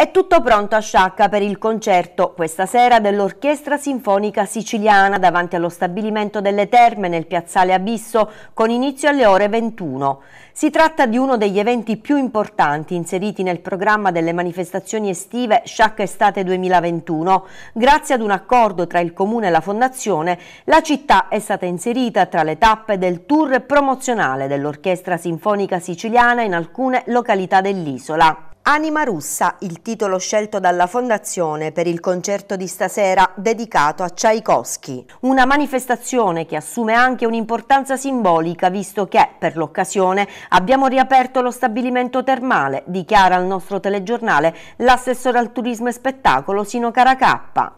È tutto pronto a Sciacca per il concerto questa sera dell'Orchestra Sinfonica Siciliana davanti allo stabilimento delle Terme nel piazzale Abisso con inizio alle ore 21. Si tratta di uno degli eventi più importanti inseriti nel programma delle manifestazioni estive Sciacca Estate 2021. Grazie ad un accordo tra il Comune e la Fondazione, la città è stata inserita tra le tappe del tour promozionale dell'Orchestra Sinfonica Siciliana in alcune località dell'isola. Anima russa, il titolo scelto dalla Fondazione per il concerto di stasera dedicato a Tchaikovsky. Una manifestazione che assume anche un'importanza simbolica visto che, per l'occasione, abbiamo riaperto lo stabilimento termale, dichiara al nostro telegiornale l'assessore al turismo e spettacolo Sino Caracappa.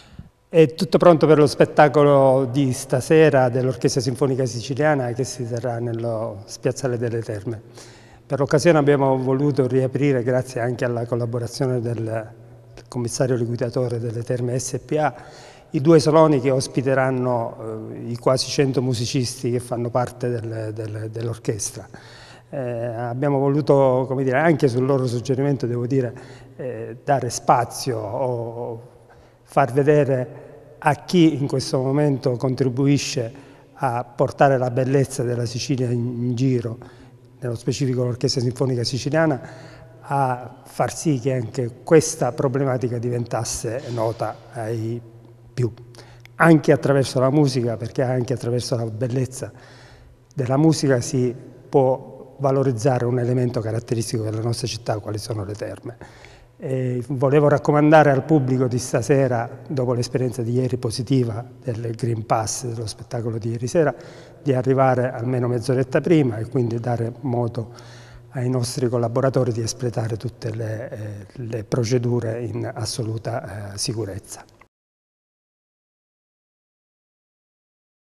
È tutto pronto per lo spettacolo di stasera dell'Orchestra Sinfonica Siciliana che si terrà nello Spiazzale delle Terme. Per l'occasione abbiamo voluto riaprire, grazie anche alla collaborazione del commissario liquidatore delle Terme SPA, i due saloni che ospiteranno eh, i quasi 100 musicisti che fanno parte del, del, dell'orchestra. Eh, abbiamo voluto, come dire, anche sul loro suggerimento, devo dire, eh, dare spazio o far vedere a chi in questo momento contribuisce a portare la bellezza della Sicilia in, in giro nello specifico l'Orchestra Sinfonica Siciliana, a far sì che anche questa problematica diventasse nota ai più, anche attraverso la musica, perché anche attraverso la bellezza della musica si può valorizzare un elemento caratteristico della nostra città, quali sono le terme. E volevo raccomandare al pubblico di stasera, dopo l'esperienza di ieri positiva del Green Pass, dello spettacolo di ieri sera, di arrivare almeno mezz'oretta prima e quindi dare modo ai nostri collaboratori di espletare tutte le, eh, le procedure in assoluta eh, sicurezza.